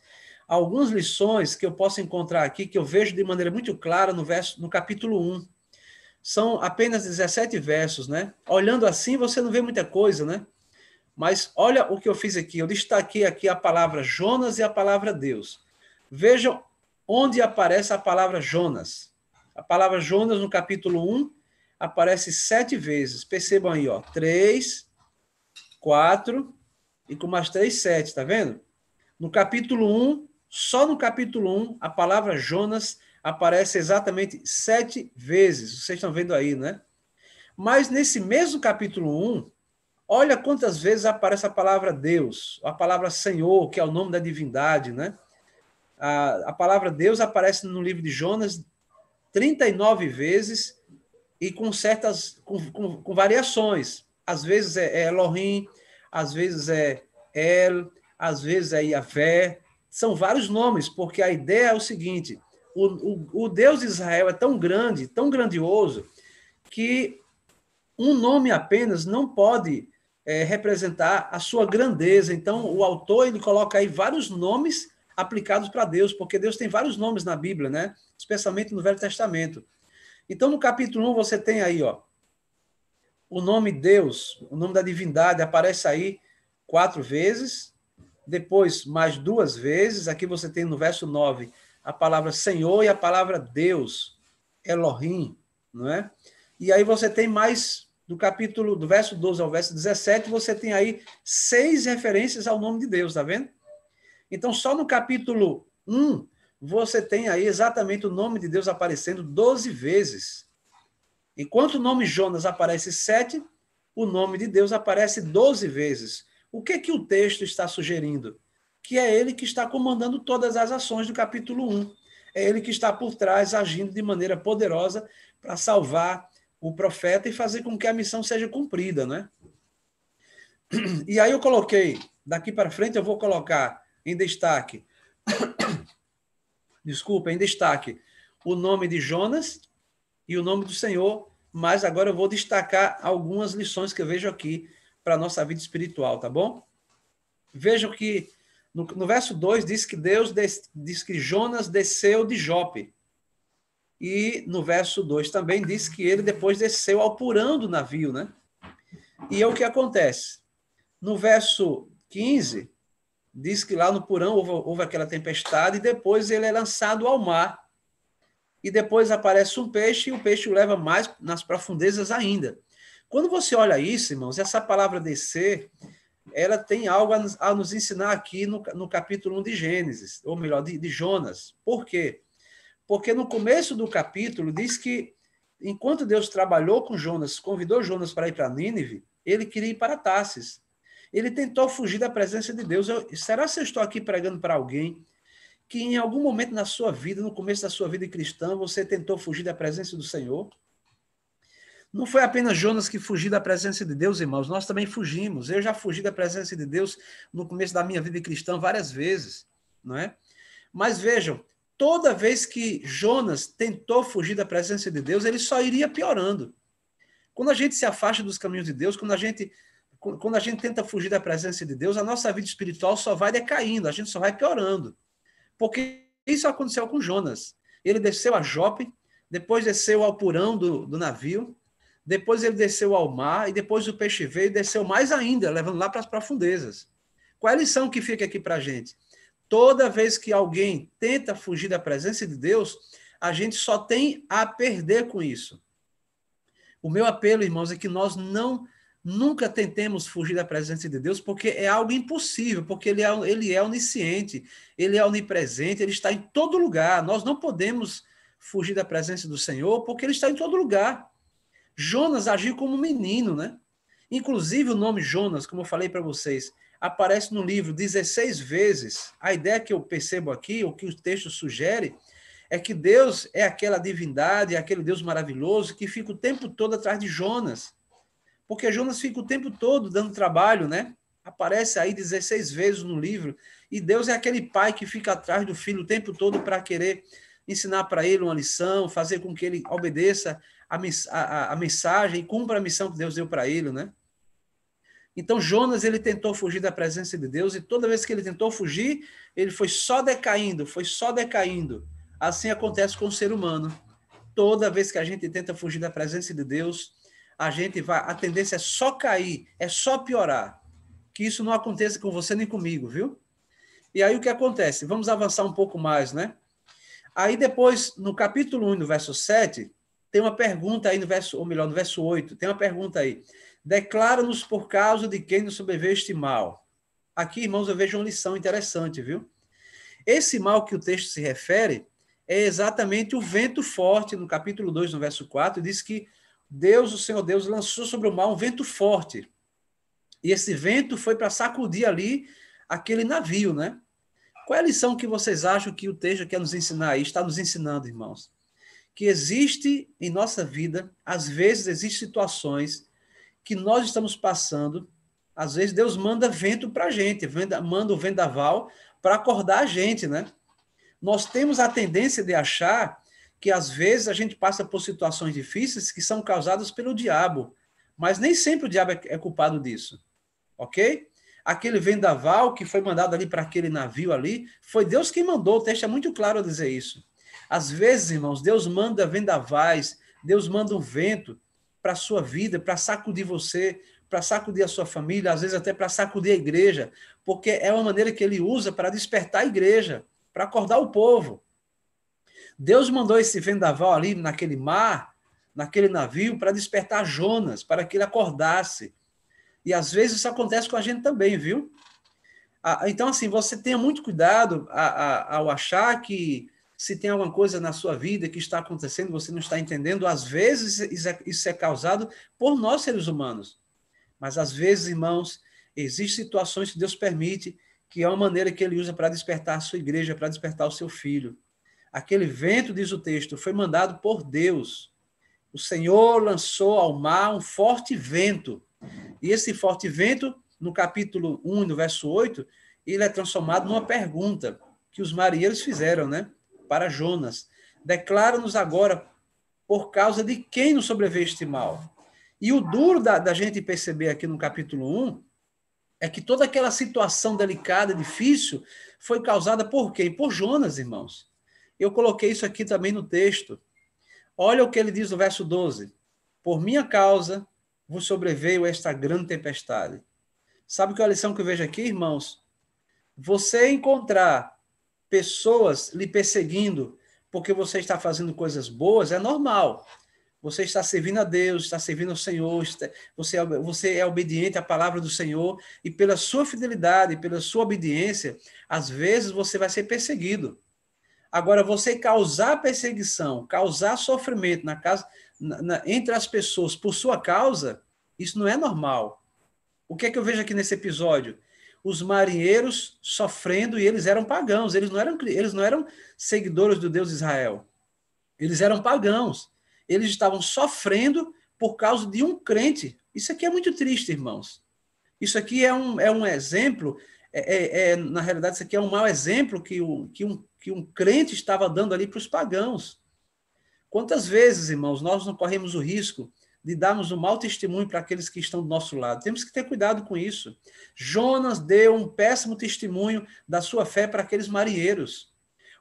algumas lições que eu posso encontrar aqui, que eu vejo de maneira muito clara no, verso, no capítulo 1. São apenas 17 versos, né? Olhando assim, você não vê muita coisa, né? Mas olha o que eu fiz aqui. Eu destaquei aqui a palavra Jonas e a palavra Deus. Vejam onde aparece a palavra Jonas. A palavra Jonas, no capítulo 1, aparece sete vezes. Percebam aí, ó. Três, quatro e com mais três, sete, tá vendo? No capítulo 1, só no capítulo 1, a palavra Jonas aparece exatamente sete vezes. Vocês estão vendo aí, né? Mas nesse mesmo capítulo 1, Olha quantas vezes aparece a palavra Deus, a palavra Senhor, que é o nome da divindade, né? A, a palavra Deus aparece no livro de Jonas 39 vezes e com certas, com, com, com variações. Às vezes é, é Elohim, às vezes é El, às vezes é Yahvé. São vários nomes, porque a ideia é o seguinte: o, o, o Deus de Israel é tão grande, tão grandioso, que um nome apenas não pode é, representar a sua grandeza. Então, o autor ele coloca aí vários nomes aplicados para Deus, porque Deus tem vários nomes na Bíblia, né? Especialmente no Velho Testamento. Então, no capítulo 1, você tem aí, ó, o nome Deus, o nome da divindade aparece aí quatro vezes, depois mais duas vezes. Aqui você tem no verso 9 a palavra Senhor e a palavra Deus, Elohim, não é? E aí você tem mais do capítulo, do verso 12 ao verso 17, você tem aí seis referências ao nome de Deus, tá vendo? Então, só no capítulo 1, você tem aí exatamente o nome de Deus aparecendo 12 vezes. Enquanto o nome Jonas aparece sete, o nome de Deus aparece 12 vezes. O que que o texto está sugerindo? Que é ele que está comandando todas as ações do capítulo 1. É ele que está por trás, agindo de maneira poderosa para salvar o profeta e fazer com que a missão seja cumprida, né? E aí eu coloquei, daqui para frente eu vou colocar em destaque, desculpa, em destaque, o nome de Jonas e o nome do Senhor, mas agora eu vou destacar algumas lições que eu vejo aqui para a nossa vida espiritual, tá bom? Vejo que no, no verso 2 diz que Deus des, diz que Jonas desceu de Jope. E no verso 2 também diz que ele depois desceu alpurando o navio, né? E é o que acontece. No verso 15, diz que lá no Purão houve, houve aquela tempestade e depois ele é lançado ao mar. E depois aparece um peixe e o peixe o leva mais nas profundezas ainda. Quando você olha isso, irmãos, essa palavra descer, ela tem algo a nos, ensinar aqui no, no capítulo 1 de Gênesis, ou melhor, de, de Jonas. Por quê? Porque no começo do capítulo diz que enquanto Deus trabalhou com Jonas, convidou Jonas para ir para Nínive, ele queria ir para Tarsis. Ele tentou fugir da presença de Deus. Eu, será que eu estou aqui pregando para alguém que em algum momento na sua vida, no começo da sua vida cristã, você tentou fugir da presença do Senhor? Não foi apenas Jonas que fugiu da presença de Deus, irmãos, nós também fugimos. Eu já fugi da presença de Deus no começo da minha vida cristã várias vezes, não é? Mas vejam, toda vez que Jonas tentou fugir da presença de Deus, ele só iria piorando. Quando a gente se afasta dos caminhos de Deus, quando a gente quando a gente tenta fugir da presença de Deus, a nossa vida espiritual só vai decaindo, a gente só vai piorando. Porque isso aconteceu com Jonas. Ele desceu a Jope, depois desceu ao porão do, do navio, depois ele desceu ao mar, e depois o peixe veio e desceu mais ainda, levando lá para as profundezas. Qual é a lição que fica aqui para a gente? Toda vez que alguém tenta fugir da presença de Deus, a gente só tem a perder com isso. O meu apelo, irmãos, é que nós não nunca tentemos fugir da presença de Deus, porque é algo impossível, porque ele é, ele é onisciente, ele é onipresente, ele está em todo lugar. Nós não podemos fugir da presença do Senhor, porque ele está em todo lugar. Jonas agiu como um menino, né? Inclusive o nome Jonas, como eu falei para vocês, aparece no livro 16 vezes. A ideia que eu percebo aqui, o que o texto sugere, é que Deus é aquela divindade, é aquele Deus maravilhoso que fica o tempo todo atrás de Jonas. Porque Jonas fica o tempo todo dando trabalho, né? Aparece aí 16 vezes no livro. E Deus é aquele pai que fica atrás do filho o tempo todo para querer ensinar para ele uma lição, fazer com que ele obedeça a, a, a mensagem e cumpra a missão que Deus deu para ele, né? Então Jonas ele tentou fugir da presença de Deus e toda vez que ele tentou fugir, ele foi só decaindo, foi só decaindo. Assim acontece com o ser humano. Toda vez que a gente tenta fugir da presença de Deus, a gente vai a tendência é só cair, é só piorar. Que isso não aconteça com você nem comigo, viu? E aí o que acontece? Vamos avançar um pouco mais, né? Aí depois, no capítulo 1, no verso 7, tem uma pergunta aí no verso, ou melhor, no verso 8, tem uma pergunta aí. Declara-nos por causa de quem nos sobreveste mal. Aqui, irmãos, eu vejo uma lição interessante, viu? Esse mal que o texto se refere é exatamente o vento forte, no capítulo 2, no verso 4, diz que Deus, o Senhor Deus, lançou sobre o mal um vento forte. E esse vento foi para sacudir ali aquele navio, né? Qual é a lição que vocês acham que o texto quer nos ensinar aí? Está nos ensinando, irmãos. Que existe em nossa vida, às vezes, existem situações que nós estamos passando, às vezes Deus manda vento para a gente, manda o vendaval para acordar a gente, né? Nós temos a tendência de achar que às vezes a gente passa por situações difíceis que são causadas pelo diabo, mas nem sempre o diabo é, é culpado disso, ok? Aquele vendaval que foi mandado ali para aquele navio ali, foi Deus quem mandou, o texto é muito claro a dizer isso. Às vezes, irmãos, Deus manda vendavais, Deus manda um vento para a sua vida, para sacudir você, para sacudir a sua família, às vezes até para sacudir a igreja, porque é uma maneira que ele usa para despertar a igreja, para acordar o povo. Deus mandou esse vendaval ali naquele mar, naquele navio, para despertar Jonas, para que ele acordasse. E às vezes isso acontece com a gente também, viu? Ah, então, assim, você tenha muito cuidado ao achar que se tem alguma coisa na sua vida que está acontecendo, você não está entendendo. Às vezes isso é, é causado por nós, seres humanos. Mas às vezes, irmãos, existem situações que Deus permite, que é uma maneira que ele usa para despertar a sua igreja, para despertar o seu filho. Aquele vento, diz o texto, foi mandado por Deus. O Senhor lançou ao mar um forte vento. E esse forte vento, no capítulo 1, no verso 8, ele é transformado numa pergunta que os marinheiros fizeram, né? para Jonas: Declara-nos agora por causa de quem nos sobreveio este mal. E o duro da, da gente perceber aqui no capítulo 1 é que toda aquela situação delicada, difícil, foi causada por quem? Por Jonas, irmãos. Eu coloquei isso aqui também no texto. Olha o que ele diz no verso 12: Por minha causa vos sobreveio esta grande tempestade. Sabe qual é a lição que eu vejo aqui, irmãos? Você encontrar pessoas lhe perseguindo porque você está fazendo coisas boas, é normal. Você está servindo a Deus, está servindo ao Senhor, você, é você é obediente à palavra do Senhor, e pela sua fidelidade, pela sua obediência, às vezes você vai ser perseguido. Agora, você causar perseguição, causar sofrimento na casa, na, na, entre as pessoas por sua causa, isso não é normal. O que é que eu vejo aqui nesse episódio? os marinheiros sofrendo e eles eram pagãos, eles não eram, eles não eram seguidores do Deus de Israel. Eles eram pagãos. Eles estavam sofrendo por causa de um crente. Isso aqui é muito triste, irmãos. Isso aqui é um, é um exemplo, é, é, é na realidade, isso aqui é um mau exemplo que, o, que, um, que um crente estava dando ali para os pagãos. Quantas vezes, irmãos, nós não corremos o risco de darmos um mau testemunho para aqueles que estão do nosso lado. Temos que ter cuidado com isso. Jonas deu um péssimo testemunho da sua fé para aqueles marinheiros.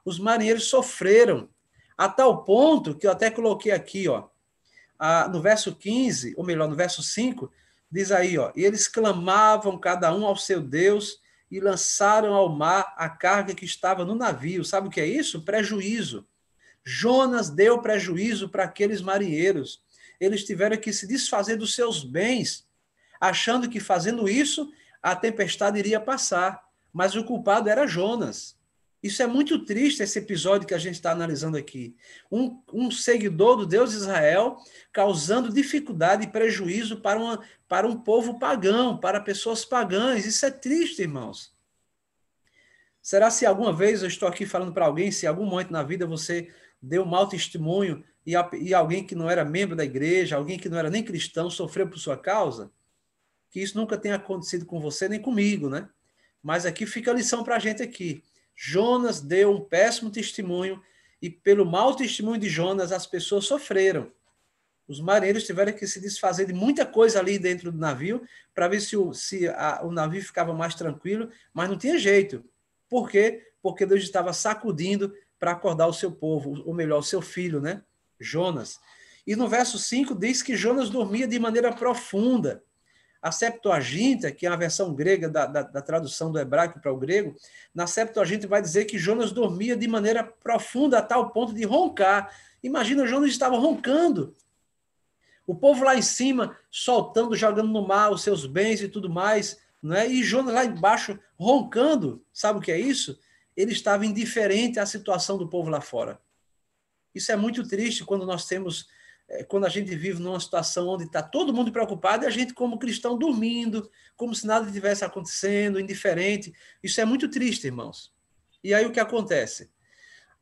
Os marinheiros sofreram a tal ponto que eu até coloquei aqui, ó, no verso 15, ou melhor, no verso 5, diz aí, ó, e eles clamavam cada um ao seu Deus e lançaram ao mar a carga que estava no navio. Sabe o que é isso? Prejuízo. Jonas deu prejuízo para aqueles marinheiros eles tiveram que se desfazer dos seus bens, achando que fazendo isso a tempestade iria passar. Mas o culpado era Jonas. Isso é muito triste, esse episódio que a gente está analisando aqui. Um, um, seguidor do Deus de Israel causando dificuldade e prejuízo para, uma, para um povo pagão, para pessoas pagãs. Isso é triste, irmãos. Será se alguma vez eu estou aqui falando para alguém, se algum momento na vida você deu mau testemunho e, a, e alguém que não era membro da igreja, alguém que não era nem cristão, sofreu por sua causa, que isso nunca tenha acontecido com você nem comigo, né? Mas aqui fica a lição para a gente aqui. Jonas deu um péssimo testemunho e pelo mau testemunho de Jonas as pessoas sofreram. Os marinheiros tiveram que se desfazer de muita coisa ali dentro do navio para ver se, o, se a, o navio ficava mais tranquilo, mas não tinha jeito. Por quê? Porque Deus estava sacudindo para acordar o seu povo, ou melhor, o seu filho, né? Jonas. E no verso 5 diz que Jonas dormia de maneira profunda. A Septuaginta, que é a versão grega da, da, da tradução do hebraico para o grego, na Septuaginta vai dizer que Jonas dormia de maneira profunda a tal ponto de roncar. Imagina, Jonas estava roncando. O povo lá em cima soltando, jogando no mar os seus bens e tudo mais, né? e Jonas lá embaixo roncando. Sabe o que é isso? Ele estava indiferente à situação do povo lá fora. Isso é muito triste quando nós temos, é, quando a gente vive numa situação onde está todo mundo preocupado e a gente, como cristão, dormindo, como se nada estivesse acontecendo, indiferente. Isso é muito triste, irmãos. E aí o que acontece?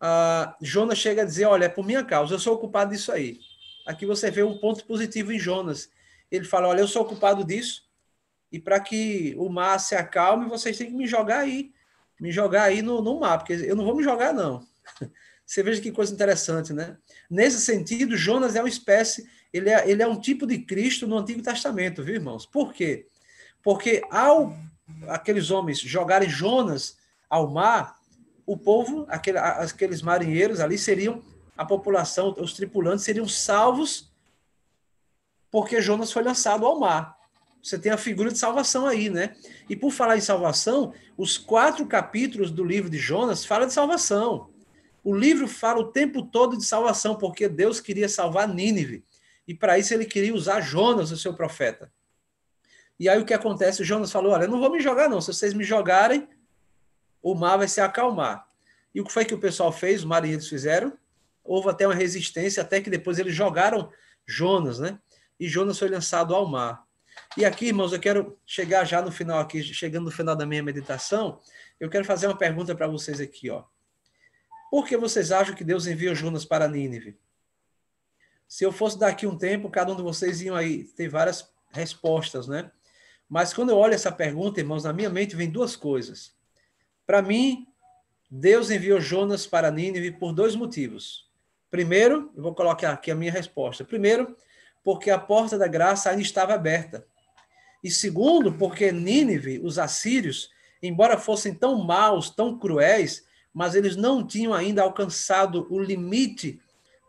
Ah, Jonas chega a dizer: Olha, é por minha causa, eu sou ocupado disso aí. Aqui você vê um ponto positivo em Jonas. Ele fala: Olha, eu sou ocupado disso, e para que o mar se acalme, vocês têm que me jogar aí. Me jogar aí no, no mar, porque eu não vou me jogar, não. Você veja que coisa interessante, né? Nesse sentido, Jonas é uma espécie, ele é, ele é um tipo de Cristo no Antigo Testamento, viu, irmãos? Por quê? Porque ao aqueles homens jogarem Jonas ao mar, o povo, aquele, aqueles marinheiros ali seriam, a população, os tripulantes seriam salvos porque Jonas foi lançado ao mar. Você tem a figura de salvação aí, né? E por falar em salvação, os quatro capítulos do livro de Jonas falam de salvação. O livro fala o tempo todo de salvação, porque Deus queria salvar Nínive. E para isso ele queria usar Jonas, o seu profeta. E aí o que acontece? O Jonas falou: Olha, eu não vou me jogar, não. Se vocês me jogarem, o mar vai se acalmar. E o que foi que o pessoal fez? Os marinheiros fizeram? Houve até uma resistência, até que depois eles jogaram Jonas, né? E Jonas foi lançado ao mar. E aqui, irmãos, eu quero chegar já no final aqui, chegando no final da minha meditação, eu quero fazer uma pergunta para vocês aqui, ó. Por que vocês acham que Deus enviou Jonas para Nínive? Se eu fosse daqui um tempo, cada um de vocês ia aí ter várias respostas, né? Mas quando eu olho essa pergunta, irmãos, na minha mente vem duas coisas. Para mim, Deus enviou Jonas para Nínive por dois motivos. Primeiro, eu vou colocar aqui a minha resposta. Primeiro, porque a porta da graça ainda estava aberta. E segundo, porque Nínive, os assírios, embora fossem tão maus, tão cruéis, mas eles não tinham ainda alcançado o limite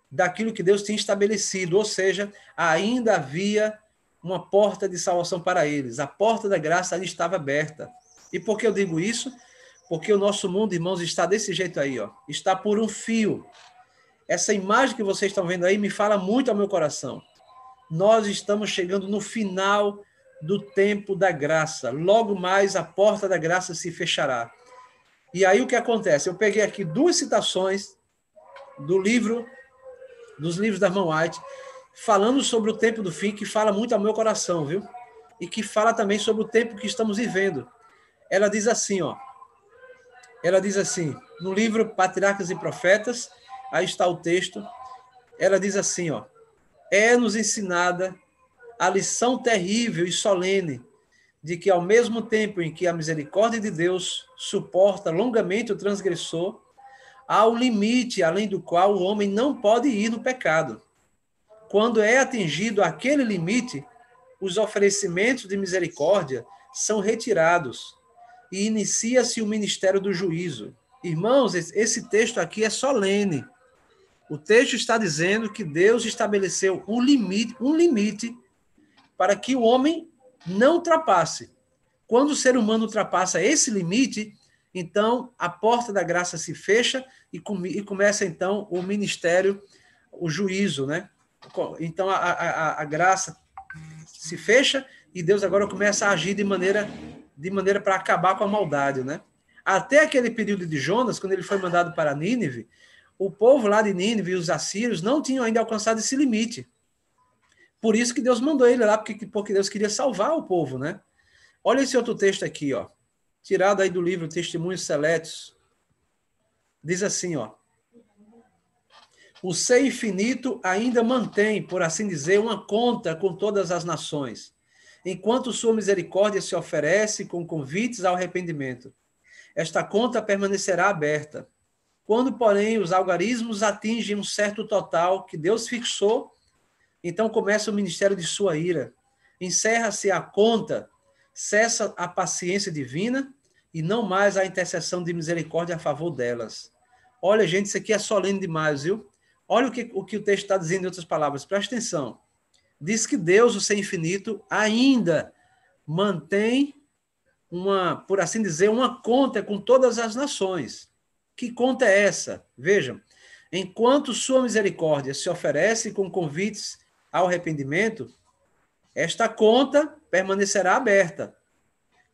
daquilo que Deus tinha estabelecido, ou seja, ainda havia uma porta de salvação para eles, a porta da graça ali estava aberta. E por que eu digo isso? Porque o nosso mundo, irmãos, está desse jeito aí, ó. Está por um fio. Essa imagem que vocês estão vendo aí me fala muito ao meu coração. Nós estamos chegando no final do tempo da graça. Logo mais a porta da graça se fechará. E aí o que acontece? Eu peguei aqui duas citações do livro, dos livros da Irmã White, falando sobre o tempo do fim, que fala muito ao meu coração, viu? E que fala também sobre o tempo que estamos vivendo. Ela diz assim, ó. Ela diz assim, no livro Patriarcas e Profetas, aí está o texto. Ela diz assim, ó: É nos ensinada a lição terrível e solene de que, ao mesmo tempo em que a misericórdia de Deus suporta longamente o transgressor, há um limite além do qual o homem não pode ir no pecado. Quando é atingido aquele limite, os oferecimentos de misericórdia são retirados e inicia-se o ministério do juízo. Irmãos, esse texto aqui é solene. O texto está dizendo que Deus estabeleceu um limite, um limite para que o homem não ultrapasse. Quando o ser humano ultrapassa esse limite, então a porta da graça se fecha e, come, e começa então o ministério, o juízo, né? Então a, a, a graça se fecha e Deus agora começa a agir de maneira de maneira para acabar com a maldade, né? Até aquele período de Jonas, quando ele foi mandado para Nínive, o povo lá de Nínive e os assírios não tinham ainda alcançado esse limite. Por isso que Deus mandou ele lá, porque, porque Deus queria salvar o povo, né? Olha esse outro texto aqui, ó. Tirado aí do livro Testemunhos Seletos. Diz assim, ó. O ser infinito ainda mantém, por assim dizer, uma conta com todas as nações, enquanto sua misericórdia se oferece com convites ao arrependimento. Esta conta permanecerá aberta. Quando, porém, os algarismos atingem um certo total que Deus fixou, então começa o ministério de sua ira. Encerra-se a conta, cessa a paciência divina e não mais a intercessão de misericórdia a favor delas. Olha, gente, isso aqui é solene demais, viu? Olha o que o, que o texto está dizendo em outras palavras, presta atenção. Diz que Deus, o ser infinito, ainda mantém uma, por assim dizer, uma conta com todas as nações. Que conta é essa? Vejam, enquanto sua misericórdia se oferece com convites ao arrependimento, esta conta permanecerá aberta.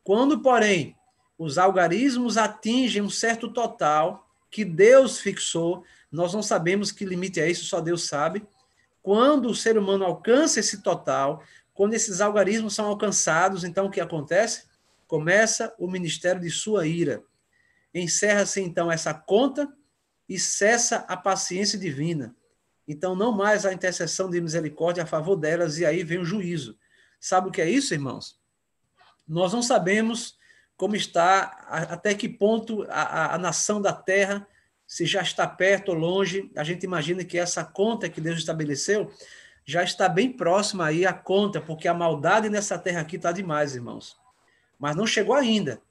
Quando, porém, os algarismos atingem um certo total que Deus fixou, nós não sabemos que limite é isso, só Deus sabe. Quando o ser humano alcança esse total, quando esses algarismos são alcançados, então o que acontece? Começa o ministério de sua ira. Encerra-se então essa conta e cessa a paciência divina. Então, não mais a intercessão de misericórdia a favor delas, e aí vem o juízo. Sabe o que é isso, irmãos? Nós não sabemos como está, até que ponto a, a, a nação da terra, se já está perto ou longe, a gente imagina que essa conta que Deus estabeleceu já está bem próxima aí à conta, porque a maldade nessa terra aqui está demais, irmãos. Mas não chegou ainda.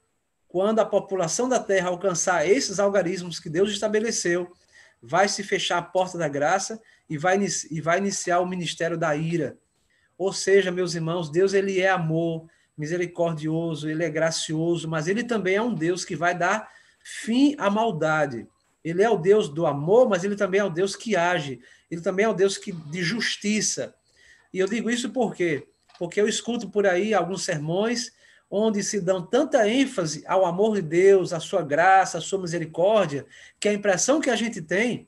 Quando a população da terra alcançar esses algarismos que Deus estabeleceu, vai se fechar a porta da graça e vai, e vai iniciar o ministério da ira. Ou seja, meus irmãos, Deus ele é amor, misericordioso, ele é gracioso, mas ele também é um Deus que vai dar fim à maldade. Ele é o Deus do amor, mas ele também é o Deus que age. Ele também é o Deus que, de justiça. E eu digo isso por quê? Porque eu escuto por aí alguns sermões onde se dão tanta ênfase ao amor de Deus, à sua graça, à sua misericórdia, que a impressão que a gente tem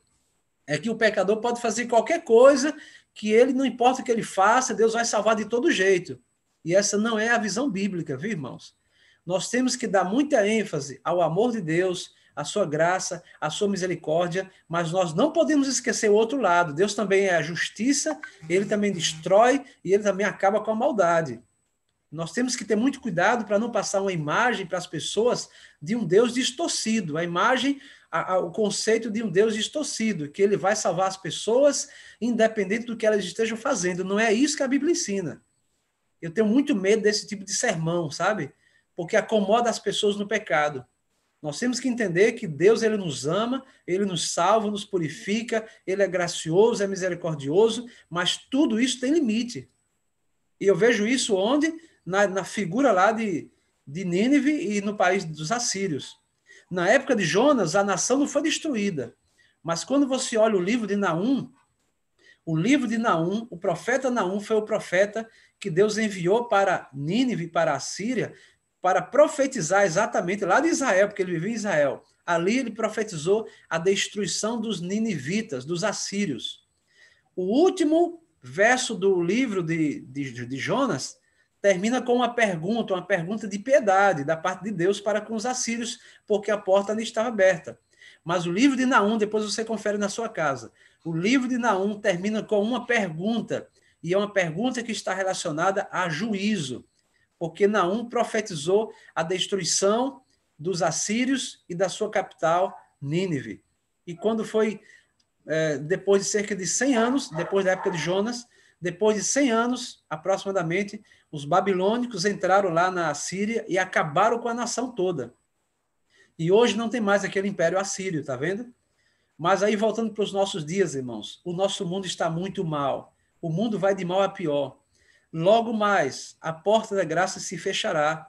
é que o pecador pode fazer qualquer coisa, que ele não importa o que ele faça, Deus vai salvar de todo jeito. E essa não é a visão bíblica, viu, irmãos? Nós temos que dar muita ênfase ao amor de Deus, à sua graça, à sua misericórdia, mas nós não podemos esquecer o outro lado. Deus também é a justiça, ele também destrói e ele também acaba com a maldade. Nós temos que ter muito cuidado para não passar uma imagem para as pessoas de um Deus distorcido, a imagem, a, a, o conceito de um Deus distorcido, que ele vai salvar as pessoas independente do que elas estejam fazendo. Não é isso que a Bíblia ensina. Eu tenho muito medo desse tipo de sermão, sabe? Porque acomoda as pessoas no pecado. Nós temos que entender que Deus ele nos ama, ele nos salva, nos purifica, ele é gracioso, é misericordioso, mas tudo isso tem limite. E eu vejo isso onde na, na figura lá de, de Nínive e no país dos assírios. Na época de Jonas, a nação não foi destruída. Mas quando você olha o livro de Naum, o livro de Naum, o profeta Naum foi o profeta que Deus enviou para Nínive, para a Síria, para profetizar exatamente lá de Israel, porque ele vivia em Israel. Ali ele profetizou a destruição dos ninivitas, dos assírios. O último verso do livro de, de, de Jonas termina com uma pergunta, uma pergunta de piedade da parte de Deus para com os assírios, porque a porta ali estava aberta. Mas o livro de Naum, depois você confere na sua casa. O livro de Naum termina com uma pergunta, e é uma pergunta que está relacionada a juízo, porque Naum profetizou a destruição dos assírios e da sua capital, Nínive. E quando foi, é, depois de cerca de 100 anos, depois da época de Jonas, depois de 100 anos, aproximadamente, os babilônicos entraram lá na Síria e acabaram com a nação toda. E hoje não tem mais aquele império assírio, tá vendo? Mas aí voltando para os nossos dias, irmãos, o nosso mundo está muito mal. O mundo vai de mal a pior. Logo mais, a porta da graça se fechará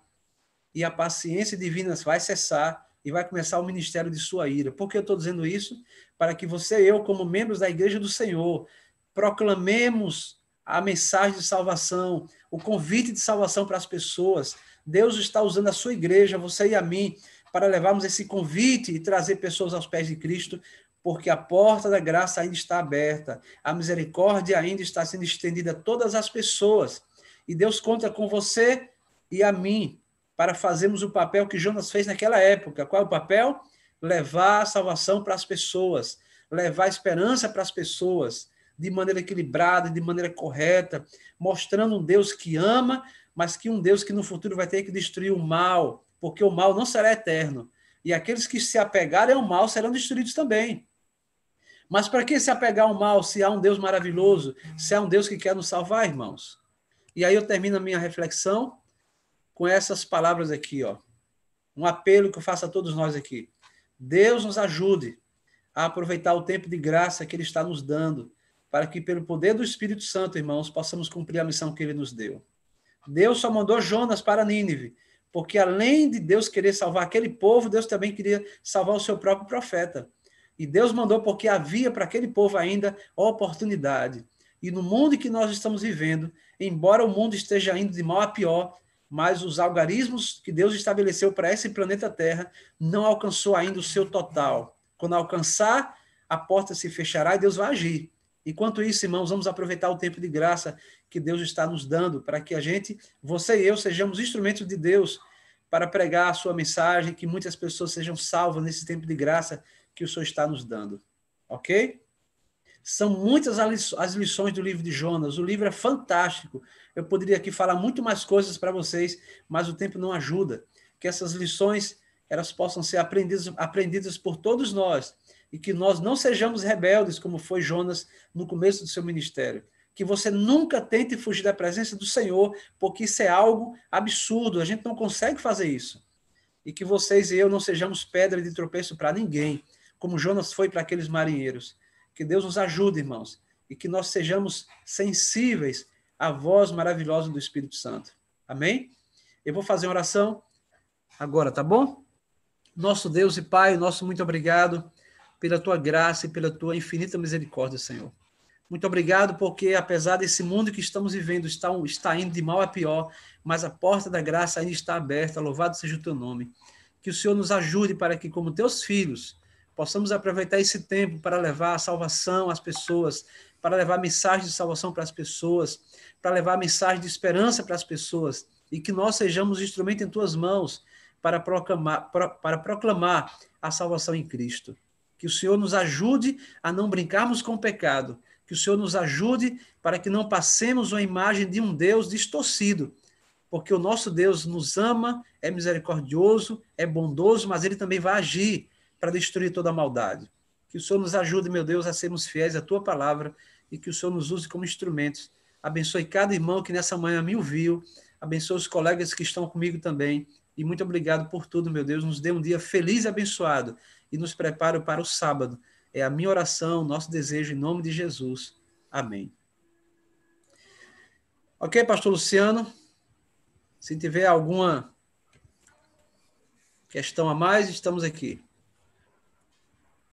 e a paciência divina vai cessar e vai começar o ministério de sua ira. Por que eu estou dizendo isso? Para que você e eu, como membros da igreja do Senhor, proclamemos a mensagem de salvação, o convite de salvação para as pessoas. Deus está usando a sua igreja, você e a mim, para levarmos esse convite e trazer pessoas aos pés de Cristo, porque a porta da graça ainda está aberta, a misericórdia ainda está sendo estendida a todas as pessoas. E Deus conta com você e a mim para fazermos o papel que Jonas fez naquela época. Qual é o papel? Levar a salvação para as pessoas, levar a esperança para as pessoas, de maneira equilibrada, de maneira correta, mostrando um Deus que ama, mas que um Deus que no futuro vai ter que destruir o mal, porque o mal não será eterno. E aqueles que se apegarem ao mal serão destruídos também. Mas para que se apegar ao mal se há um Deus maravilhoso, se há um Deus que quer nos salvar, irmãos? E aí eu termino a minha reflexão com essas palavras aqui, ó. Um apelo que eu faço a todos nós aqui. Deus nos ajude a aproveitar o tempo de graça que ele está nos dando para que, pelo poder do Espírito Santo, irmãos, possamos cumprir a missão que ele nos deu. Deus só mandou Jonas para Nínive, porque além de Deus querer salvar aquele povo, Deus também queria salvar o seu próprio profeta. E Deus mandou porque havia para aquele povo ainda oportunidade. E no mundo que nós estamos vivendo, embora o mundo esteja indo de mal a pior, mas os algarismos que Deus estabeleceu para esse planeta Terra não alcançou ainda o seu total. Quando alcançar, a porta se fechará e Deus vai agir. Enquanto isso, irmãos, vamos aproveitar o tempo de graça que Deus está nos dando para que a gente, você e eu, sejamos instrumentos de Deus para pregar a sua mensagem, que muitas pessoas sejam salvas nesse tempo de graça que o Senhor está nos dando. Ok? São muitas as lições do livro de Jonas. O livro é fantástico. Eu poderia aqui falar muito mais coisas para vocês, mas o tempo não ajuda. Que essas lições elas possam ser aprendidas, aprendidas por todos nós e que nós não sejamos rebeldes, como foi Jonas no começo do seu ministério. Que você nunca tente fugir da presença do Senhor, porque isso é algo absurdo, a gente não consegue fazer isso. E que vocês e eu não sejamos pedra de tropeço para ninguém, como Jonas foi para aqueles marinheiros. Que Deus nos ajude, irmãos, e que nós sejamos sensíveis à voz maravilhosa do Espírito Santo. Amém? Eu vou fazer uma oração agora, tá bom? Nosso Deus e Pai, nosso muito obrigado pela tua graça e pela tua infinita misericórdia, Senhor. Muito obrigado, porque apesar desse mundo que estamos vivendo está, está indo de mal a pior, mas a porta da graça ainda está aberta. Louvado seja o teu nome. Que o Senhor nos ajude para que, como teus filhos, possamos aproveitar esse tempo para levar a salvação às pessoas, para levar mensagem de salvação para as pessoas, para levar mensagem de esperança para as pessoas, e que nós sejamos instrumento em tuas mãos para proclamar, para proclamar a salvação em Cristo. Que o Senhor nos ajude a não brincarmos com o pecado. Que o Senhor nos ajude para que não passemos uma imagem de um Deus distorcido. Porque o nosso Deus nos ama, é misericordioso, é bondoso, mas ele também vai agir para destruir toda a maldade. Que o Senhor nos ajude, meu Deus, a sermos fiéis à tua palavra e que o Senhor nos use como instrumentos. Abençoe cada irmão que nessa manhã me ouviu, abençoe os colegas que estão comigo também. E muito obrigado por tudo, meu Deus. Nos dê um dia feliz e abençoado e nos prepare para o sábado. É a minha oração, nosso desejo, em nome de Jesus. Amém. Ok, pastor Luciano? Se tiver alguma questão a mais, estamos aqui.